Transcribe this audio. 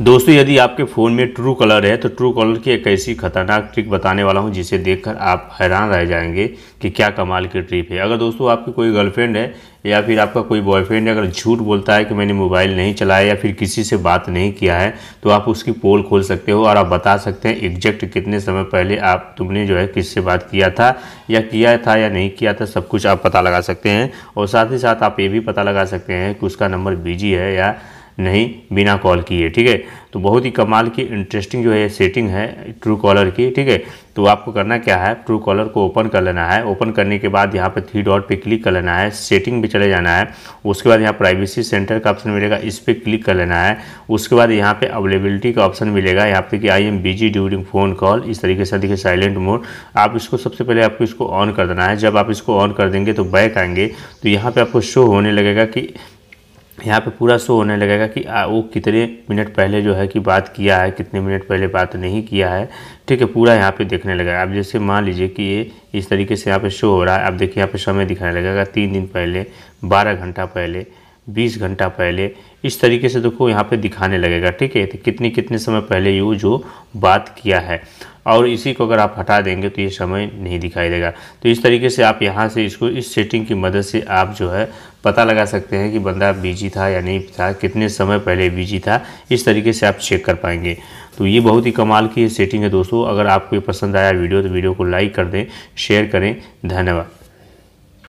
दोस्तों यदि आपके फ़ोन में ट्रू कलर है तो ट्रू कलर की एक ऐसी खतरनाक ट्रिक बताने वाला हूं जिसे देखकर आप हैरान रह जाएंगे कि क्या कमाल की ट्रिप है अगर दोस्तों आपकी कोई गर्लफ्रेंड है या फिर आपका कोई बॉयफ्रेंड अगर झूठ बोलता है कि मैंने मोबाइल नहीं चलाया या फिर किसी से बात नहीं किया है तो आप उसकी पोल खोल सकते हो और आप बता सकते हैं एग्जैक्ट कितने समय पहले आप तुमने जो है किससे बात किया था या किया था या नहीं किया था सब कुछ आप पता लगा सकते हैं और साथ ही साथ आप ये भी पता लगा सकते हैं कि उसका नंबर बिजी है या नहीं बिना कॉल किए ठीक है तो बहुत ही कमाल की इंटरेस्टिंग जो है सेटिंग है ट्रू कॉलर की ठीक है तो आपको करना क्या है ट्रू कॉलर को ओपन कर लेना है ओपन करने के बाद यहाँ पर थ्री डॉट पे क्लिक कर लेना है सेटिंग पे चले जाना है उसके बाद यहाँ प्राइवेसी सेंटर का ऑप्शन मिलेगा इस पर क्लिक कर लेना है उसके बाद यहाँ पे अवेलेबिलिटी का ऑप्शन मिलेगा यहाँ पे कि I am busy during phone call इस तरीके से देखिए साइलेंट मोड आप इसको सबसे पहले आपको इसको ऑन कर देना है जब आप इसको ऑन कर देंगे तो बैक आएंगे तो यहाँ पर आपको शो होने लगेगा कि यहाँ पे पूरा शो होने लगेगा कि आ, वो कितने मिनट पहले जो है कि बात किया है कितने मिनट पहले बात नहीं किया है ठीक है पूरा यहाँ पे देखने लगा आप जैसे मान लीजिए कि ये इस तरीके से यहाँ पे शो हो रहा है आप देखिए यहाँ पे समय दिखाने लगेगा तीन दिन पहले बारह घंटा पहले 20 घंटा पहले इस तरीके से देखो यहाँ पे दिखाने लगेगा ठीक है तो कितने कितने समय पहले यू जो बात किया है और इसी को अगर आप हटा देंगे तो ये समय नहीं दिखाई देगा तो इस तरीके से आप यहाँ से इसको इस सेटिंग की मदद से आप जो है पता लगा सकते हैं कि बंदा बिजी था या नहीं था कितने समय पहले बिजी था इस तरीके से आप चेक कर पाएंगे तो ये बहुत ही कमाल की सेटिंग है दोस्तों अगर आपको ये पसंद आया वीडियो तो वीडियो को लाइक कर दें शेयर करें धन्यवाद